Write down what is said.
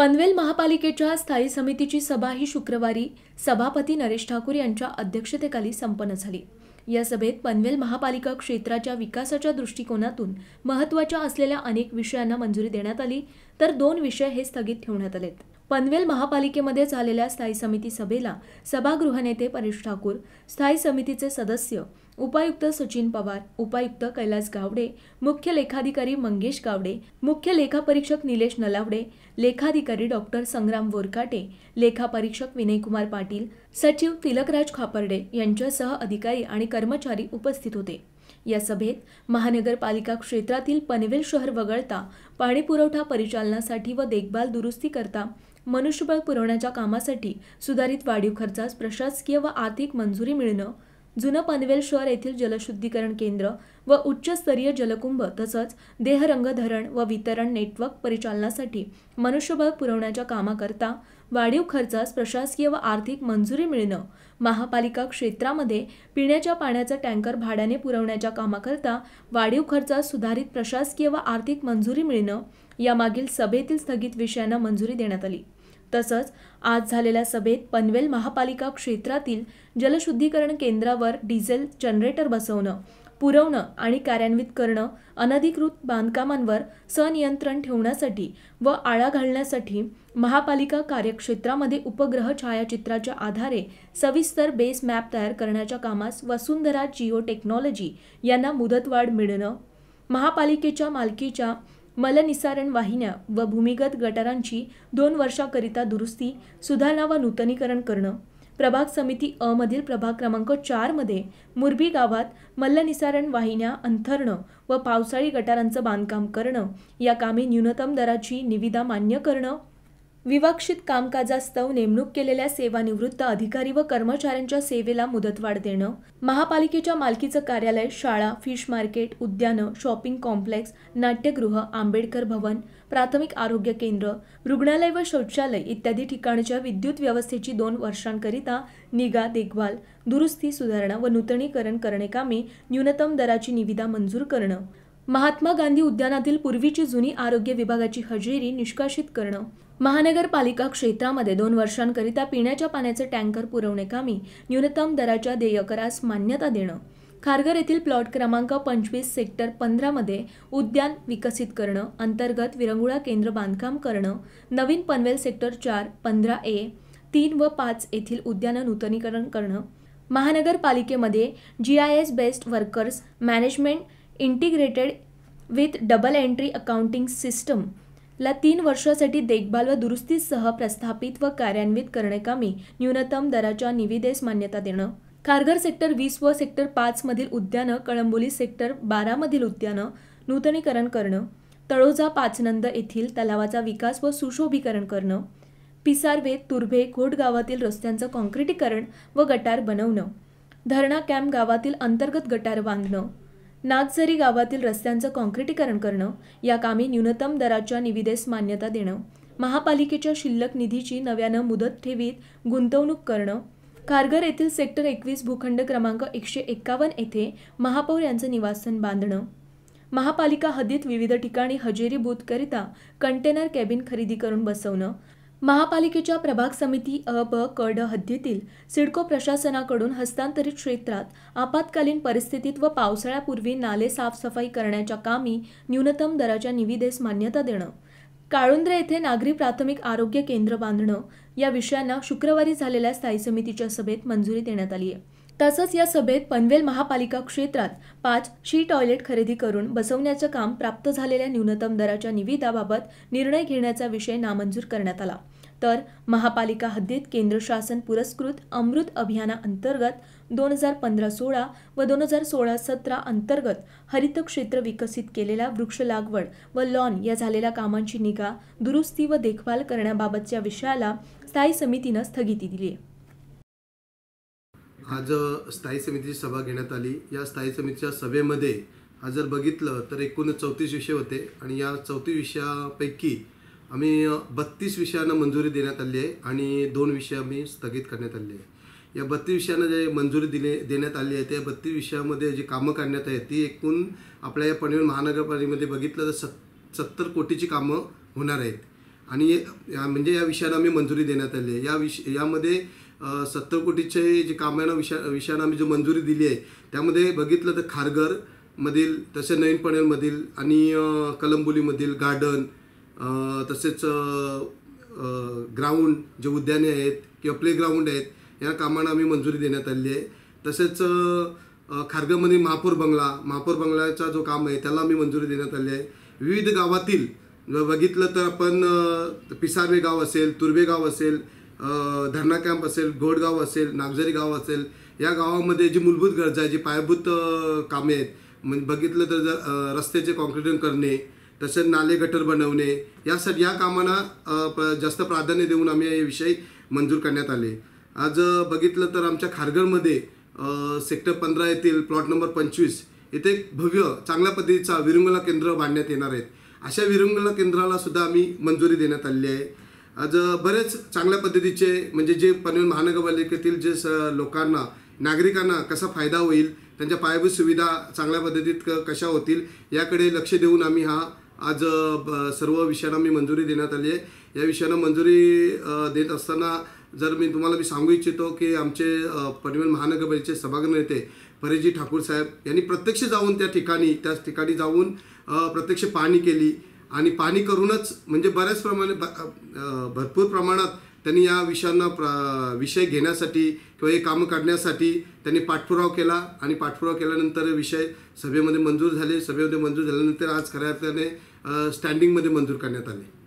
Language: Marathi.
पनवेल महापालिकेच्या स्थायी समितीची सभा ही शुक्रवारी सभापती नरेश ठाकूर यांच्या अध्यक्षतेखाली संपन्न झाली या सभेत पनवेल महापालिका क्षेत्राच्या विकासाच्या दृष्टिकोनातून महत्त्वाच्या असलेल्या अनेक विषयांना मंजुरी देण्यात आली तर दोन विषय हे स्थगित ठेवण्यात आलेत पनवेल महापालिकेमध्ये झालेल्या स्थायी समिती सभेला सभागृहनेते परेश ठाकूर स्थायी समितीचे सदस्य उपायुक्त सचिन पवार उपायुक्त कैलास गावडे मुख्य लेखाधिकारी मंगेश गावडे मुख्य लेखापरीक्षक निलेश नलावडे लेखाधिकारी डॉक्टर संग्राम बोरकाटे लेखापरीक्षक विनयकुमार पाटील सचिव तिलकराज खापर्डे यांच्यासह अधिकारी आणि कर्मचारी उपस्थित होते या सभेत महानगरपालिका क्षेत्रातील पनवेल शहर वगळता पाणीपुरवठा परिचालनासाठी व देखभाल दुरुस्ती करता मनुष्यबळ पुरवण्याच्या कामासाठी सुधारित वाढीव खर्चास प्रशासकीय व आर्थिक मंजुरी मिळणं जुनं पनवेल शहर येथील जलशुद्धीकरण केंद्र व उच्चस्तरीय जलकुंभ तसंच देहरंग धरण व वितरण नेटवर्क परिचालनासाठी मनुष्यबळ पुरवण्याच्या कामाकरता वाढीव खर्चास प्रशासकीय व आर्थिक मंजुरी मिळणं महापालिका क्षेत्रामध्ये पिण्याच्या पाण्याचा टँकर भाड्याने पुरवण्याच्या कामाकरता वाढीव खर्चास सुधारित प्रशासकीय व आर्थिक मंजुरी मिळणं यामागील सभेतील स्थगित विषयांना मंजुरी देण्यात आली तसंच आज झालेल्या सभेत पनवेल महापालिका क्षेत्रातील जलशुद्धीकरण केंद्रावर डिझेल जनरेटर बसवणं पुरवणं आणि कार्यान्वित करणं अनधिकृत बांधकामांवर सनियंत्रण ठेवण्यासाठी व आळा घालण्यासाठी महापालिका कार्यक्षेत्रामध्ये उपग्रह छायाचित्राच्या आधारे सविस्तर बेस मॅप तयार करण्याच्या कामास वसुंधरा जिओ टेक्नॉलॉजी यांना मुदतवाढ मिळणं महापालिकेच्या मालकीच्या मलनिसारण वाहिन्या व भूमिगत गटारांची दोन वर्षाकरिता दुरुस्ती सुधारणा व नूतनीकरण करणं प्रभाग समिती अ मधील प्रभाग क्रमांक चारमध्ये मुरबी गावात मल्लनिसारण वाहिन्या अंथरणं व पावसाळी गटारांचं बांधकाम करणं या कामी न्यूनतम दराची निविदा मान्य करणं विवक्षित कामकाजास्तव नेमणूक केलेल्या सेवानिवृत्त अधिकारी व कर्मचाऱ्यांच्या सेवेला मुदतवाढ देणं महापालिकेच्या मालकीचं कार्यालय शाळा फिश मार्केट उद्यानं शॉपिंग कॉम्प्लेक्स नाट्यगृह आंबेडकर भवन प्राथमिक आरोग्य केंद्र रुग्णालय व शौचालय इत्यादी ठिकाणच्या विद्युत व्यवस्थेची दोन वर्षांकरिता निगा देखभाल दुरुस्ती सुधारणा व नूतनीकरण करणे कामे न्यूनतम दराची निविदा मंजूर करणं महात्मा गांधी उद्यानातील पूर्वीची जुनी आरोग्य विभागाची हजेरी निष्कासित करणं महानगरपालिका क्षेत्रामध्ये दोन वर्षांकरिता पिण्याच्या पाण्याचे टँकर पुरवणे कामी न्यूनतम दराच्या देयकरास मान्यता देणं खारघर येथील प्लॉट क्रमांक पंचवीस सेक्टर पंधरामध्ये उद्यान विकसित करणं अंतर्गत विरंगुळा केंद्र बांधकाम करणं नवीन पनवेल सेक्टर चार पंधरा ए तीन व पाच येथील उद्यानं नूतनीकरण करणं महानगरपालिकेमध्ये G I S based workers management integrated with double entry accounting system ला तीन वर्षासाठी देखभाल व दुरुस्तीसह प्रस्थापित व कार्यान्वित करण्याकामी न्यूनतम दराच्या निविदेस मान्यता देणं खारघर सेक्टर वीस व सेक्टर मधील उद्यानं कळंबोली सेक्टर बारामधील उद्यानं नूतनीकरण करणं तळोजा पाचनंद येथील तलावाचा विकास व सुशोभीकरण करणं पिसारवे तुर्भे घोट गावातील रस्त्यांचं कॉन्क्रिटीकरण व गटार बनवणं धरणा कॅम्प गावातील अंतर्गत गटार बांधणं नागझरी गावातील रस्त्यांचं काँक्रिटीकरण करणं या कामी न्यूनतम दराच्या निविदेस मान्यता देणं महापालिकेच्या शिल्लक निधीची नव्यानं मुदत ठेवीत गुंतवणूक करणं खारघर येथील सेक्टर एकवीस भूखंड क्रमांक एकशे एक्कावन्न येथे महापौर यांचं निवासस्थान बांधणं महापालिका हद्दीत विविध ठिकाणी हजेरी बूथकरिता कंटेनर कॅबिन खरेदी करून बसवणं महापालिकेच्या प्रभाग समिती अ ब कड हद्दीतील सिडको प्रशासनाकडून हस्तांतरित क्षेत्रात आपत्कालीन परिस्थितीत व पावसाळ्यापूर्वी नाले साफसफाई करण्याच्या कामी न्यूनतम दराच्या निविदेस मान्यता देणं काळुंद्रे येथे नागरी प्राथमिक आरोग्य केंद्र बांधणं या विषयांना शुक्रवारी झालेल्या स्थायी समितीच्या सभेत मंजुरी देण्यात आली आहे तसंच या सभेत पनवेल महापालिका क्षेत्रात पाच शी टॉयलेट खरेदी करून बसवण्याचं काम प्राप्त झालेल्या न्यूनतम दराच्या निविदाबाबत निर्णय घेण्याचा विषय नामंजूर करण्यात आला तर महापालिका हद्दीत केंद्र शासन पुरस्कृत अमृत अभियानाअंतर्गत दोन हजार पंधरा सोळा व दोन हजार सोळा सतरा अंतर्गत हरित क्षेत्र विकसित केलेल्या वृक्ष लागवड व लॉन या झालेल्या कामांची निगा दुरुस्ती व देखभाल करण्याबाबतच्या विषयाला स्थायी समितीनं स्थगिती दिली आहे आज स्थायी समितीची सभा घेण्यात आली या स्थायी समितीच्या सभेमध्ये आज जर बघितलं तर एकूण चौतीस विषय होते आणि या चौतीस विषयापैकी आम्ही बत्तीस विषयांना मंजुरी देण्यात आली आहे आणि दोन विषय आम्ही स्थगित करण्यात आले आहे या बत्तीस विषयांना जे मंजुरी दिले देण्यात आली आहे त्या बत्तीस विषयामध्ये जी कामं करण्यात आहेत ती एकूण आपल्या या पनवेल महानगरपालिकेमध्ये बघितलं तर सत् सत्तर कोटीची कामं होणार आहेत आणि म्हणजे या विषयांना आम्ही मंजुरी देण्यात आली आहे या विषय यामध्ये सत्तर कोटीचे जे कामांना विषा विषयांना आम्ही जो मंजुरी दिली आहे त्यामध्ये बघितलं तर खारघरमधील मधील तसे नवीन पणेमधील आणि कलंबोलीमधील गार्डन तसेच ग्राउंड जे उद्याने आहेत किंवा प्लेग्राऊंड आहेत या कामांना आम्ही मंजुरी देण्यात आली आहे तसेच खारघरमध्ये महापौर बंगला महापौर बंगल्याचा जो काम आहे त्याला आम्ही मंजुरी देण्यात आली आहे विविध गावातील बघितलं तर आपण पिसारवे गाव असेल तुर्वे गाव असेल धरणा कॅम्प असेल घोडगाव असेल नागझरी गाव असेल या गावामध्ये जी मूलभूत गरजा आहे जी पायाभूत कामे आहेत म्हणजे बघितलं तर जर रस्त्याचे करणे तसेच नाले गटर बनवणे या या कामांना जास्त प्राधान्य देऊन आम्ही हे विषय मंजूर करण्यात आले आज बघितलं तर आमच्या खारघरमध्ये सेक्टर पंधरा येथील प्लॉट नंबर पंचवीस येथे भव्य चांगल्या पद्धतीचा विरंगुला केंद्र बांधण्यात येणार आहेत अशा विरंगुला केंद्राला सुद्धा आम्ही मंजुरी देण्यात आली आहे आज बरेच चांगल्या पद्धतीचे म्हणजे जे पनवेल महानगरपालिकेतील जे स लोकांना नागरिकांना कसा फायदा होईल त्यांच्या पायाभूत सुविधा चांगल्या पद्धतीत क कशा होतील याकडे लक्ष देऊन आम्ही हा आज सर्व विषयांना मी मंजुरी देण्यात आली आहे या विषयांना मंजुरी देत असताना जर मी तुम्हाला मी सांगू इच्छितो की आमचे पनवेल महानगरपालिकेचे सभागृह नेते परेजी ठाकूर साहेब यांनी प्रत्यक्ष जाऊन त्या ठिकाणी त्याच ठिकाणी जाऊन प्रत्यक्ष पाहणी केली आणि पाणी करूनच म्हणजे बऱ्याच प्रमाणे भरपूर प्रमाणात त्यांनी या विषयांना प्र विषय घेण्यासाठी किंवा हे कामं काढण्यासाठी त्यांनी पाठपुराव केला आणि पाठपुरावा केल्यानंतर विषय सभेमध्ये मंजूर झाले सभेमध्ये मंजूर झाल्यानंतर आज खऱ्या अर्थाने स्टँडिंगमध्ये मंजूर करण्यात आले